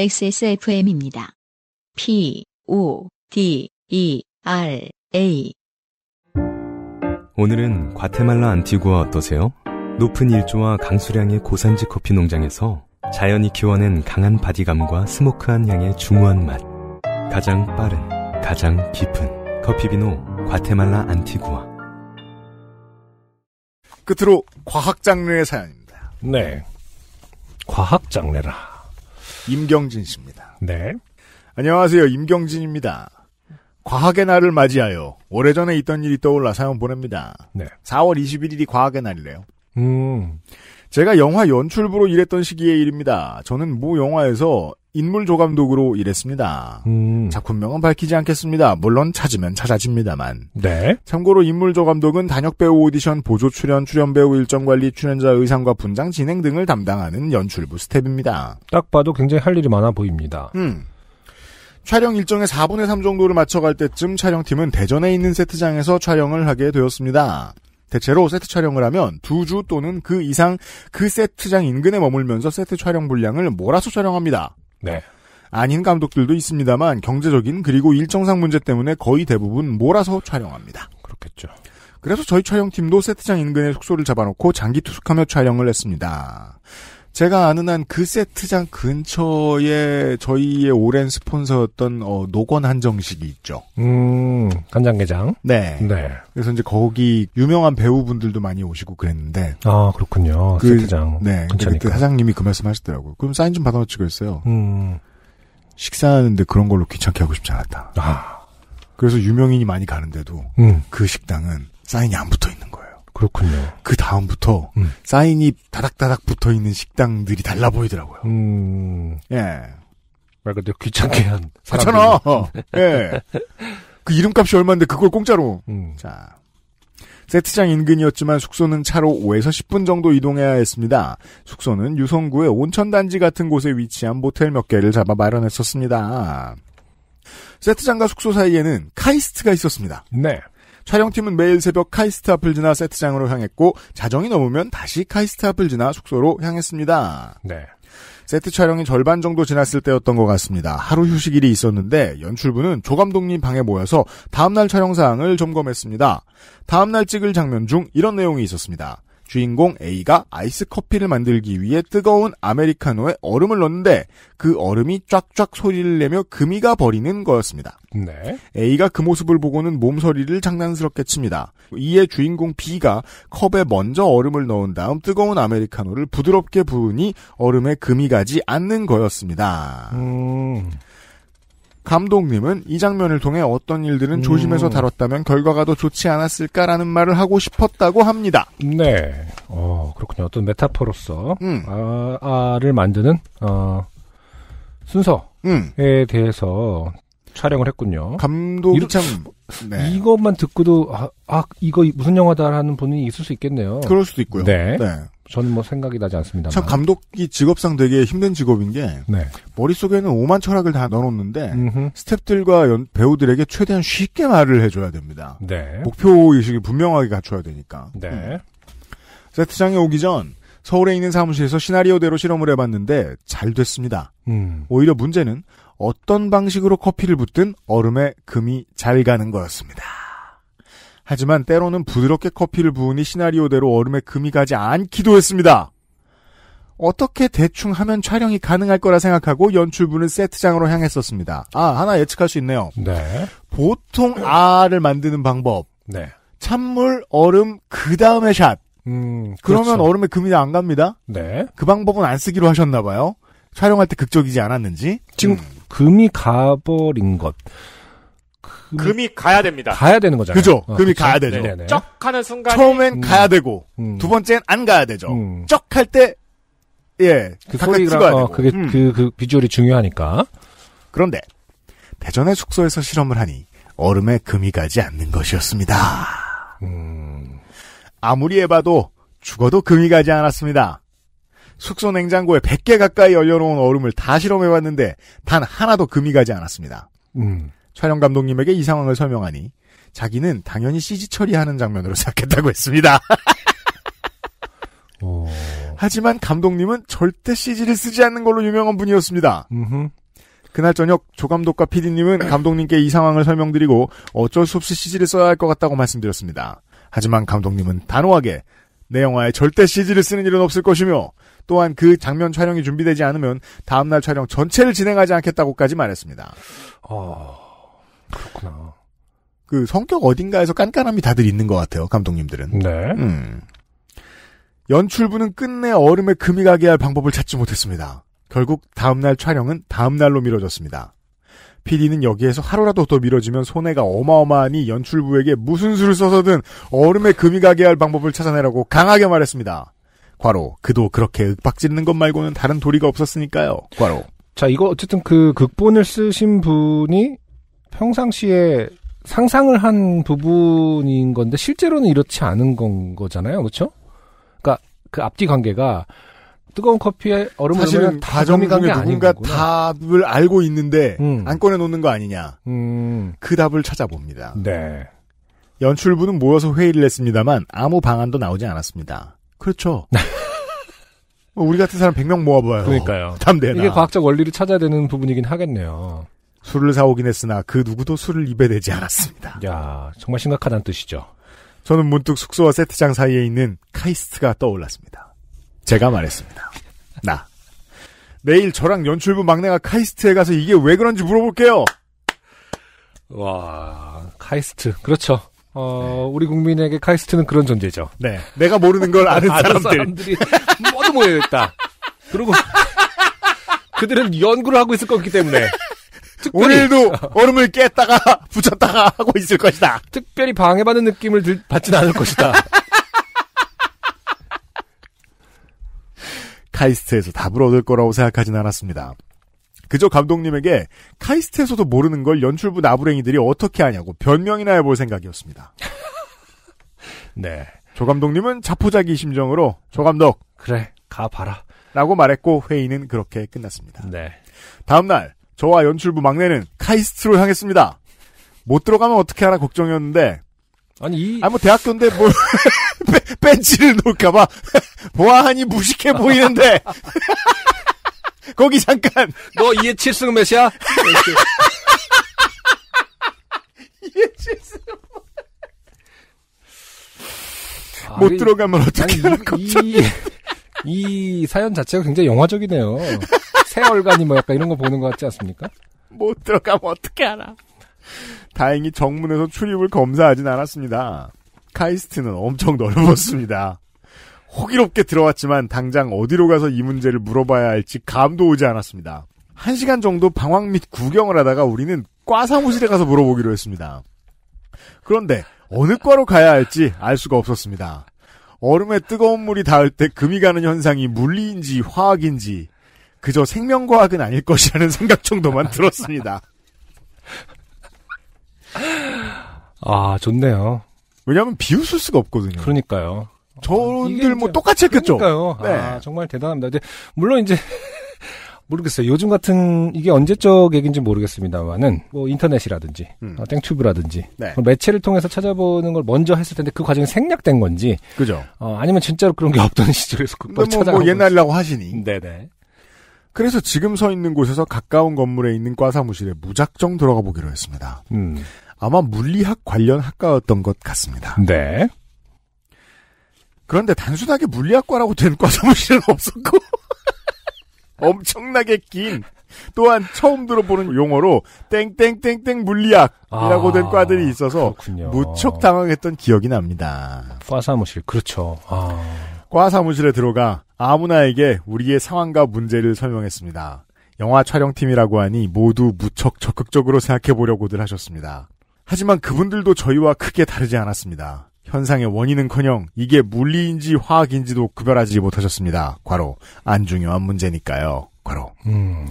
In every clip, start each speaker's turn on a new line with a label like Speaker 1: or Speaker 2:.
Speaker 1: XSFM입니다. P, O, D, E, R, A.
Speaker 2: 오늘은 과테말라 안티구아 어떠세요? 높은 일조와 강수량의 고산지 커피 농장에서 자연이 키워낸 강한 바디감과 스모크한 향의 중후한 맛. 가장 빠른, 가장 깊은 커피비노
Speaker 1: 과테말라 안티구아. 끝으로 과학 장르의 사연입니다. 네. 과학 장르라. 임경진 씨입니다. 네. 안녕하세요. 임경진입니다. 과학의 날을 맞이하여 오래전에 있던 일이 떠올라 사연 보냅니다. 네. 4월 21일이 과학의 날이래요. 음. 제가 영화 연출부로 일했던 시기의 일입니다. 저는 모 영화에서 인물조감독으로 일했습니다. 음. 작품명은 밝히지 않겠습니다. 물론 찾으면 찾아집니다만. 네. 참고로 인물조감독은 단역배우 오디션, 보조 출연, 출연배우 일정관리, 출연자 의상과 분장 진행 등을 담당하는 연출부 스텝입니다. 딱 봐도 굉장히 할 일이 많아 보입니다. 음. 촬영 일정의 4분의 3 정도를 맞춰갈 때쯤 촬영팀은 대전에 있는 세트장에서 촬영을 하게 되었습니다. 대체로 세트 촬영을 하면 두 주 또는 그 이상 그 세트장 인근에 머물면서 세트 촬영 분량을 몰아서 촬영합니다. 네. 아닌 감독들도 있습니다만 경제적인 그리고 일정상 문제 때문에 거의 대부분 몰아서 촬영합니다. 그렇겠죠. 그래서 저희 촬영팀도 세트장 인근에 숙소를 잡아놓고 장기 투숙하며 촬영을 했습니다. 제가 아는 한 그 세트장 근처에 저희의 오랜 스폰서였던 어, 노건 한정식이 있죠. 음, 간장게장. 네. 네. 그래서 이제 거기 유명한 배우분들도 많이 오시고 그랬는데. 아 그렇군요. 그, 세트장. 네. 그때 사장님이 그 말씀하시더라고요. 그럼 사인 좀 받아놓치고 있어요 음. 식사하는데 그런 걸로 귀찮게 하고 싶지 않았다. 아. 그래서 유명인이 많이 가는데도 음. 그 식당은 사인이 안 붙어 있는. 그렇군요. 그 다음부터 음. 사인이 다닥다닥 붙어 있는 식당들이 달라 보이더라고요. 음. 예. 말 그대로 귀찮게 한. 그렇잖아. 예. 그 이름값이 얼마인데 그걸 공짜로. 음. 자. 세트장 인근이었지만 숙소는 차로 5에서 10분 정도 이동해야 했습니다. 숙소는 유성구의 온천단지 같은 곳에 위치한 모텔 몇 개를 잡아 마련했었습니다. 세트장과 숙소 사이에는 카이스트가 있었습니다. 네. 촬영팀은 매일 새벽 카이스트 앞을 지나 세트장으로 향했고 자정이 넘으면 다시 카이스트 앞을 지나 숙소로 향했습니다. 네. 세트 촬영이 절반 정도 지났을 때였던 것 같습니다. 하루 휴식일이 있었는데 연출부는 조 감독님 방에 모여서 다음날 촬영 사항을 점검했습니다. 다음날 찍을 장면 중 이런 내용이 있었습니다. 주인공 A가 아이스 커피를 만들기 위해 뜨거운 아메리카노에 얼음을 넣는데 그 얼음이 쫙쫙 소리를 내며 금이가 버리는 거였습니다. 네. A가 그 모습을 보고는 몸서리를 장난스럽게 칩니다. 이에 주인공 B가 컵에 먼저 얼음을 넣은 다음 뜨거운 아메리카노를 부드럽게 부으니 얼음에 금이 가지 않는 거였습니다. 음... 감독님은 이 장면을 통해 어떤 일들은 조심해서 음. 다뤘다면 결과가 더 좋지 않았을까라는 말을 하고 싶었다고 합니다. 네.
Speaker 2: 어, 그렇군요. 어떤 메타포로서, 음. 아, 를 만드는, 어, 순서에 음. 대해서 촬영을 했군요. 감독이 참 네. 이것만 듣고도 아, 아, 이거 무슨 영화다라는 분이 있을 수 있겠네요. 그럴 수도 있고요. 네. 네. 저는 뭐
Speaker 1: 생각이 나지 않습니다. 참 감독이 직업상 되게 힘든 직업인 게 네. 머릿속에는 오만 철학을 다 넣어놓는데 음흠. 스탭들과 연, 배우들에게 최대한 쉽게 말을 해줘야 됩니다. 네. 목표 의식이 분명하게 갖춰야 되니까. 네. 음. 세트장에 오기 전 서울에 있는 사무실에서 시나리오대로 실험을 해봤는데 잘 됐습니다. 음. 오히려 문제는 어떤 방식으로 커피를 붓든 얼음에 금이 잘 가는 거였습니다. 하지만 때로는 부드럽게 커피를 부으니 시나리오대로 얼음에 금이 가지 않기도 했습니다. 어떻게 대충 하면 촬영이 가능할 거라 생각하고 연출부는 세트장으로 향했었습니다. 아, 하나 예측할 수 있네요. 네. 보통 알을 만드는 방법. 네. 찬물, 얼음, 그 다음에 샷. 음, 그러면 그렇죠. 얼음에 금이 안 갑니다. 네. 그 방법은 안 쓰기로 하셨나 봐요. 촬영할 때 극적이지 않았는지. 지금 음. 금이 가버린 것. 금이, 금이, 가야 됩니다. 가야 되는 거잖아요. 그죠? 어, 금이 그렇 가야 되죠. 네네네. 쩍 하는 순간 처음엔 음. 가야 되고 음. 두 번째는 안 가야 되죠. 음. 쩍할 때 예, 그 소리가 어, 그게 음. 그, 그 비주얼이 중요하니까. 그런데 대전의 숙소에서 실험을 하니 얼음에 금이 가지 않는 것이었습니다. 음. 아무리 해봐도 죽어도 금이 가지 않았습니다. 숙소 냉장고에 100개 가까이 얼려놓은 얼음을 다 실험해봤는데 단 하나도 금이 가지 않았습니다. 음. 촬영 감독님에게 이 상황을 설명하니 자기는 당연히 CG 처리하는 장면으로 생각했다고 했습니다. 어... 하지만 감독님은 절대 CG를 쓰지 않는 걸로 유명한 분이었습니다. 음흠. 그날 저녁 조 감독과 PD님은 감독님께 이 상황을 설명드리고 어쩔 수 없이 CG를 써야 할 것 같다고 말씀드렸습니다. 하지만 감독님은 단호하게 내 영화에 절대 CG를 쓰는 일은 없을 것이며 또한 그 장면 촬영이 준비되지 않으면 다음날 촬영 전체를 진행하지 않겠다고까지 말했습니다. 어,
Speaker 2: 그렇구나.
Speaker 1: 그 성격 어딘가에서 깐깐함이 다들 있는 것 같아요, 감독님들은. 네. 음. 연출부는 끝내 얼음에 금이 가게 할 방법을 찾지 못했습니다. 결국 다음날 촬영은 다음날로 미뤄졌습니다. PD는 여기에서 하루라도 더 미뤄지면 손해가 어마어마하니 연출부에게 무슨 수를 써서든 얼음에 금이 가게 할 방법을 찾아내라고 강하게 말했습니다. 과로 그도 그렇게 윽박지르는 것 말고는 다른 도리가 없었으니까요. 과로 자 이거 어쨌든 그
Speaker 2: 극본을 쓰신 분이 평상시에 상상을 한 부분인 건데 실제로는 이렇지 않은 건 거잖아요, 그렇죠? 그러니까 그 앞뒤 관계가
Speaker 1: 뜨거운 커피에 얼음을 사실은 다정이 간게 누군가 답을 알고 있는데 음. 안 꺼내놓는 거 아니냐. 음. 그 답을 찾아봅니다. 네. 연출부는 모여서 회의를 했습니다만 아무 방안도 나오지 않았습니다. 그렇죠.
Speaker 2: 뭐 우리
Speaker 1: 같은 사람 100명 모아봐요. 그러니까요. 담대나. 이게 과학적
Speaker 2: 원리를 찾아야 되는 부분이긴
Speaker 1: 하겠네요. 술을 사오긴 했으나 그 누구도 술을 입에 대지 않았습니다. 야 정말 심각하다는 뜻이죠. 저는 문득 숙소와 세트장 사이에 있는 카이스트가 떠올랐습니다. 제가 말했습니다. 나. 내일 저랑 연출부 막내가 카이스트에 가서 이게 왜 그런지 물어볼게요.
Speaker 2: 와, 카이스트. 그렇죠. 어, 네. 우리 국민에게 카이스트는 그런 존재죠. 네. 내가 모르는 걸 아는 사람들. 이 모두 모여있다. 그리고 그들은 연구를 하고 있을 것이기 때문에. 오늘도 얼음을 깼다가 붙였다가 하고 있을 것이다. 특별히 방해받는
Speaker 1: 느낌을 들, 받진 않을 것이다. 카이스트에서 답을 얻을 거라고 생각하진 않았습니다. 그저 감독님에게 카이스트에서도 모르는 걸 연출부 나부랭이들이 어떻게 하냐고 변명이나 해볼 생각이었습니다. 네. 조 감독님은 자포자기 심정으로 조 감독 그래 가 봐라 라고 말했고 회의는 그렇게 끝났습니다. 네. 다음 날 저와 연출부 막내는 카이스트로 향했습니다. 못 들어가면 어떻게 하나 걱정이었는데 아니 이... 아뭐 대학교인데 뭘 벤치를 놓을까봐 보아하니 무식해 보이는데 거기 잠깐 너 이에 칠승 몇이야? 이에 칠승 아, 못 들어가면 어떻게
Speaker 2: 이이 사연 자체가 굉장히 영화적이네요. 새 얼간이 뭐 약간 이런 거 보는 것 같지 않습니까?
Speaker 1: 못 들어가면 어떻게 알아? 다행히 정문에서 출입을 검사하진 않았습니다. 카이스트는 엄청 넓었습니다. 호기롭게 들어왔지만 당장 어디로 가서 이 문제를 물어봐야 할지 감도 오지 않았습니다. 한 시간 정도 방황 및 구경을 하다가 우리는 과 사무실에 가서 물어보기로 했습니다. 그런데 어느 과로 가야 할지 알 수가 없었습니다. 얼음에 뜨거운 물이 닿을 때 금이 가는 현상이 물리인지 화학인지 그저 생명과학은 아닐 것이라는 생각 정도만 들었습니다.
Speaker 2: 아, 좋네요. 왜냐면 하 비웃을 수가 없거든요. 그러니까요. 저분들 뭐 똑같이 했겠죠. 그러니까요. 아, 네. 아, 정말 대단합니다. 이제 물론 이제 모르겠어요. 요즘 같은 이게 언제적 얘기인지 모르겠습니다만은 뭐 인터넷이라든지 음. 어, 땡튜브라든지 네. 매체를 통해서 찾아보는 걸 먼저 했을 텐데 그 과정이 생략된 건지 그죠. 어, 아니면 진짜로 그런 게 없던 시절에서 그걸 뭐, 뭐 찾아가고 뭐
Speaker 1: 옛날이라고 하시니. 네네. 그래서 지금 서 있는 곳에서 가까운 건물에 있는 과 사무실에 무작정 들어가 보기로 했습니다. 음. 아마 물리학 관련 학과였던 것 같습니다. 네. 그런데 단순하게 물리학과라고 된과 사무실은 없었고 엄청나게 긴 또한 처음 들어보는 용어로 땡땡땡땡 물리학이라고 아, 된 과들이 있어서 그렇군요. 무척 당황했던 기억이 납니다. 과 사무실 그렇죠. 아. 과 사무실에 들어가 아무나에게 우리의 상황과 문제를 설명했습니다. 영화 촬영팀이라고 하니 모두 무척 적극적으로 생각해 보려고들 하셨습니다. 하지만 그분들도 저희와 크게 다르지 않았습니다. 현상의 원인은커녕 이게 물리인지 화학인지도 구별하지 못하셨습니다. 과로 안 중요한 문제니까요. 과로. 음.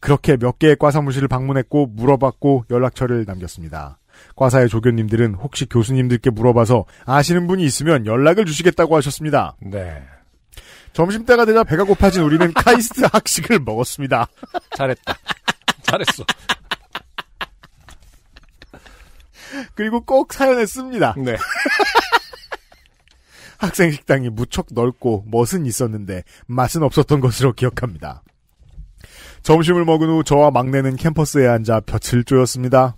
Speaker 1: 그렇게 몇 개의 과사무실을 방문했고 물어봤고 연락처를 남겼습니다. 과사의 조교님들은 혹시 교수님들께 물어봐서 아시는 분이 있으면 연락을 주시겠다고 하셨습니다. 네. 점심때가 되자 배가 고파진 우리는 카이스트 학식을 먹었습니다. 잘했다. 잘했어. 그리고 꼭 사연을 씁니다. 네. 학생 식당이 무척 넓고 멋은 있었는데 맛은 없었던 것으로 기억합니다. 점심을 먹은 후 저와 막내는 캠퍼스에 앉아 볕을 쪼였습니다.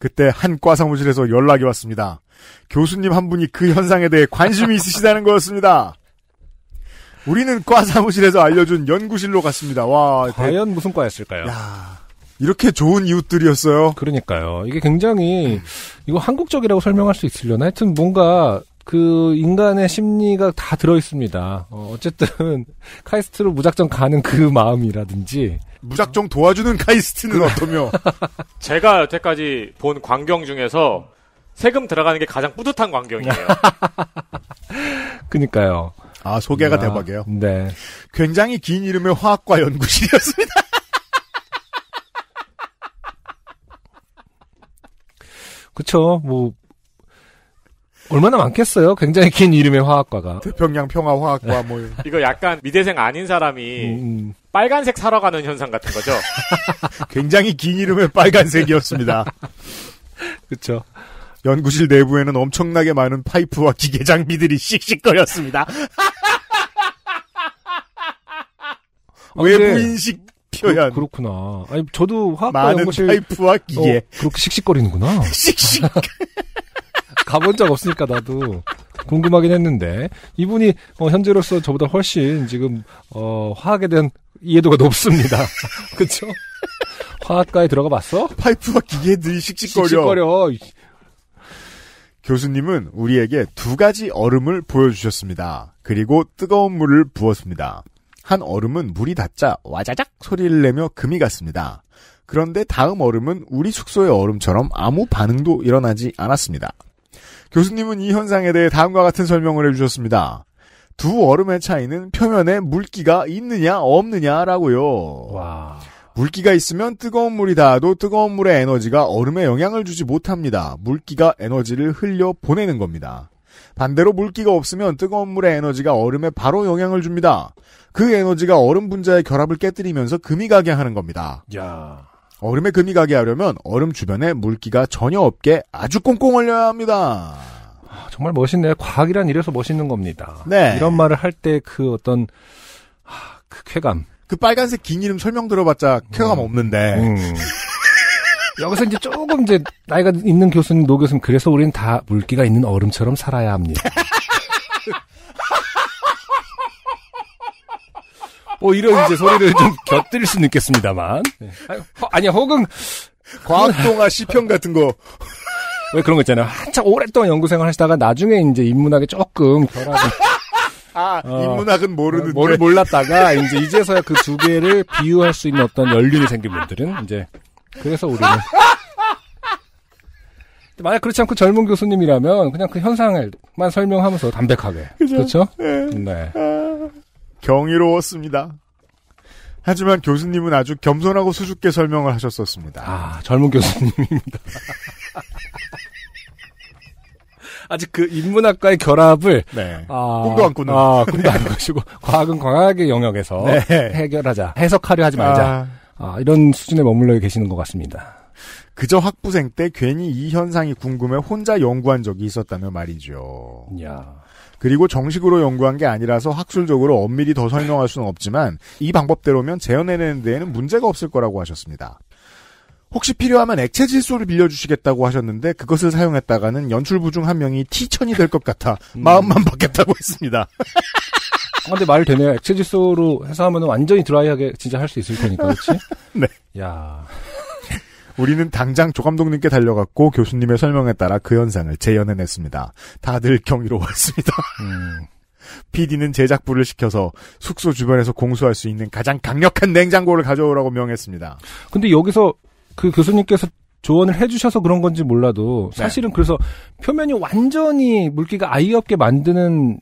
Speaker 1: 그때 한과 사무실에서 연락이 왔습니다. 교수님 한 분이 그 현상에 대해 관심이 있으시다는 거였습니다. 우리는 과 사무실에서 알려준 연구실로 갔습니다. 와, 과연 대... 무슨 과였을까요? 야,
Speaker 2: 이렇게 좋은 이웃들이었어요. 그러니까요. 이게 굉장히 이거 한국적이라고 설명할 수 있으려나? 하여튼 뭔가 그 인간의 심리가 다 들어 있습니다. 어, 쨌든 카이스트로 무작정 가는 그 마음이라든지 무작정 도와주는 카이스트는
Speaker 1: 어떠며? 제가 여태까지 본 광경 중에서 세금 들어가는 게 가장 뿌듯한 광경이에요. 그니까요. 아 소개가 야, 아, 대박이에요. 네. 굉장히 긴 이름의 화학과 연구실이었습니다. 그쵸. 뭐
Speaker 2: 얼마나 많겠어요? 굉장히 긴 이름의 화학과가. 태평양 평화화학과 뭐.
Speaker 1: 이거 약간 미대생 아닌 사람이 음, 음. 빨간색 사러 가는 현상 같은 거죠? 굉장히 긴 이름의 빨간색이었습니다. 그쵸 연구실 내부에는 엄청나게 많은 파이프와 기계 장비들이 씩씩거렸습니다. 아, 외부인식 표현. 그, 렇구나 아니 저도
Speaker 2: 화학과 많은 연구실 파이프와 어, 기계 어, 그렇게 씩씩거리는구나. 씩씩. 가본 적 없으니까 나도 궁금하긴 했는데 이분이 어, 현재로서 저보다 훨씬 지금 어, 화학에 대한 이해도가 높습니다. 그렇죠? 화학과에 들어가 봤어? 파이프와 기계들이 씩씩거려. 려
Speaker 1: 교수님은 우리에게 두 가지 얼음을 보여주셨습니다. 그리고 뜨거운 물을 부었습니다. 한 얼음은 물이 닿자 와자작 소리를 내며 금이 갔습니다. 그런데 다음 얼음은 우리 숙소의 얼음처럼 아무 반응도 일어나지 않았습니다. 교수님은 이 현상에 대해 다음과 같은 설명을 해주셨습니다. 두 얼음의 차이는 표면에 물기가 있느냐 없느냐라고요. 와. 물기가 있으면 뜨거운 물이 닿아도 뜨거운 물의 에너지가 얼음에 영향을 주지 못합니다. 물기가 에너지를 흘려 보내는 겁니다. 반대로 물기가 없으면 뜨거운 물의 에너지가 얼음에 바로 영향을 줍니다. 그 에너지가 얼음 분자의 결합을 깨뜨리면서 금이 가게 하는 겁니다. 야. 얼음에 금이 가게 하려면 얼음 주변에 물기가 전혀 없게 아주 꽁꽁 얼려야 합니다.
Speaker 2: 아, 정말 멋있네요. 과학이란 이래서 멋있는 겁니다. 네. 이런 말을 할 때 그 어떤
Speaker 1: 아, 그 쾌감. 그 빨간색 긴 이름 설명 들어봤자 쾌감 음. 없는데. 음.
Speaker 2: 여기서 이제 조금 이제 나이가 있는 교수님, 노 교수님 그래서 우리는 다 물기가 있는 얼음처럼 살아야 합니다. 오히려 어, 이제 소리를 좀 곁들일 수는 있겠습니다만. 네. 아니, 혹은. 과학동화
Speaker 1: 시편 같은 거.
Speaker 2: 왜 그런 거 있잖아요. 한참 오랫동안 연구생활 하시다가 나중에 이제 인문학에 조금 결합이 아, 어, 인문학은 모르는데. 모 몰랐다가 이제 이제서야 그 두 개를 비유할 수 있는 어떤 연륜이 생긴 분들은 이제 그래서 우리는 만약 그렇지 않고 젊은 교수님이라면
Speaker 1: 그냥 그 현상을만 설명하면서 담백하게 그죠? 그렇죠? 네. 네. 아. 경이로웠습니다. 하지만 교수님은 아주 겸손하고 수줍게 설명을 하셨었습니다. 아, 젊은 교수님입니다.
Speaker 2: 아직 그 인문학과의 결합을 네. 아, 꿈도 안 꾸는 아, 꿈도 안 꾸시고 과학은 과학의 영역에서 네. 해결하자 해석하려 하지 말자
Speaker 1: 아. 아, 이런 수준에 머물러 계시는 것 같습니다. 그저 학부생 때 괜히 이 현상이 궁금해 혼자 연구한 적이 있었다며 말이죠. 야. 그리고 정식으로 연구한 게 아니라서 학술적으로 엄밀히 더 설명할 수는 없지만 이 방법대로면 재현해내는 데에는 문제가 없을 거라고 하셨습니다. 혹시 필요하면 액체 질소를 빌려주시겠다고 하셨는데 그것을 사용했다가는 연출부 중 한 명이 티천이 될 것 같아 음. 마음만 바뀌었다고 했습니다. 아, 근데 말 되네요. 액체
Speaker 2: 질소로 해서 하면 완전히 드라이하게 진짜 할 수 있을 테니까 그렇지? 네. 야.
Speaker 1: 우리는 당장 조감독님께 달려갔고 교수님의 설명에 따라 그 현상을 재현해냈습니다. 다들 경이로웠습니다. 음. PD는 제작부를 시켜서 숙소 주변에서 공수할 수 있는 가장 강력한 냉장고를 가져오라고 명했습니다. 근데 여기서
Speaker 2: 그 교수님께서 조언을 해주셔서 그런 건지 몰라도 네. 사실은 네. 그래서 표면이 완전히 물기가 아이 없게 만드는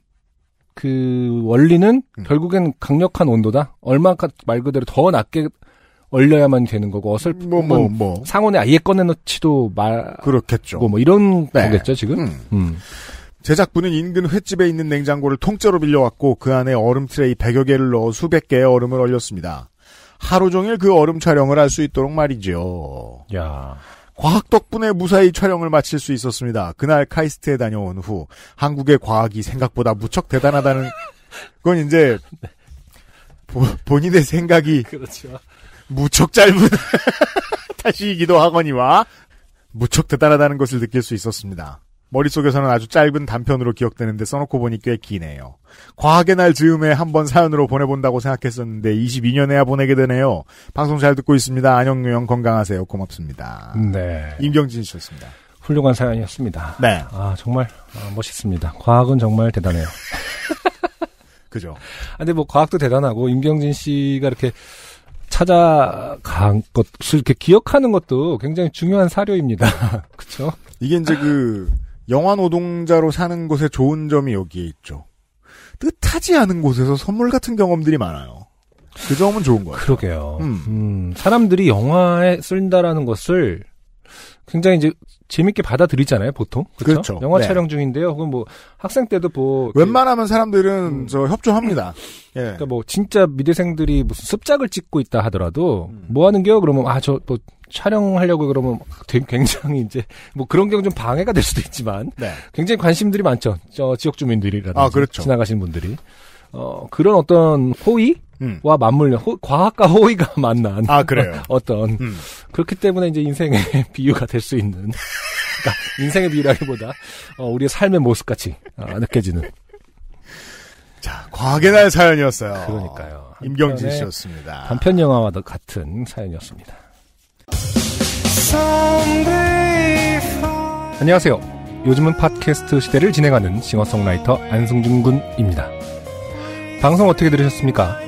Speaker 2: 그 원리는 음. 결국엔 강력한 온도다. 얼마 말 그대로 더 낮게 얼려야만 되는 거고 어설픈 음, 뭐, 뭐, 뭐.
Speaker 1: 상온에 아예 꺼내놓지도 말 그렇겠죠. 뭐 이런 네. 거겠죠 지금. 음. 음. 제작부는 인근 횟집에 있는 냉장고를 통째로 빌려왔고 그 안에 얼음 트레이 100여 개를 넣어 수백 개의 얼음을 얼렸습니다. 하루 종일 그 얼음 촬영을 할 수 있도록 말이죠. 야. 과학 덕분에 무사히 촬영을 마칠 수 있었습니다. 그날 카이스트에 다녀온 후 한국의 과학이 생각보다 무척 대단하다는 그건 이제 네. 보, 본인의 생각이 그렇죠. 무척 짧은 다시이기도 하거니와 무척 대단하다는 것을 느낄 수 있었습니다. 머릿속에서는 아주 짧은 단편으로 기억되는데 써놓고 보니 꽤 기네요. 과학의 날 즈음에 한 번 사연으로 보내본다고 생각했었는데 22년에야 보내게 되네요. 방송 잘 듣고 있습니다. 안녕요영 건강하세요. 고맙습니다. 네. 임경진 씨였습니다. 훌륭한 사연이었습니다. 네. 아 정말
Speaker 2: 아, 멋있습니다. 과학은 정말 대단해요. 그죠. 아, 근데 뭐 과학도 대단하고 임경진 씨가 이렇게 찾아간 것을 이렇게 기억하는
Speaker 1: 것도 굉장히 중요한 사료입니다. 그렇죠? 이게 이제 그 영화 노동자로 사는 곳의 좋은 점이 여기에 있죠. 뜻하지 않은 곳에서 선물 같은 경험들이 많아요. 그 점은 좋은 거예요. 그러게요. 음. 음, 사람들이 영화에
Speaker 2: 쓴다라는 것을 굉장히 이제 재밌게 받아들이잖아요, 보통. 그렇죠. 그렇죠. 영화 네. 촬영 중인데요. 혹은 뭐 학생 때도 뭐 웬만하면 사람들은 음. 저 협조합니다. 예. 그러니까 뭐 진짜 미대생들이 무슨 습작을 찍고 있다 하더라도 음. 뭐하는 게요? 그러면 아 저 뭐 촬영하려고 그러면 굉장히 이제 뭐 그런 경우 좀 방해가 될 수도 있지만 네. 굉장히 관심들이 많죠. 저 지역 주민들이라든지 아, 그렇죠. 지나가신 분들이 어 그런 어떤 호의 음. 와 맞물려 호, 과학과 호의가 만난 아 그래요 어떤 음. 그렇기 때문에 이제 인생의 비유가 될 수 있는 그러니까 인생의 비유라기보다 어, 우리의 삶의 모습 같이 어, 느껴지는 자 과학의 날 사연이었어요 그러니까요 임경진 씨였습니다 단편 영화와 도 같은 사연이었습니다 안녕하세요 요즘은 팟캐스트 시대를 진행하는 싱어송라이터 안승준 군입니다 방송 어떻게 들으셨습니까?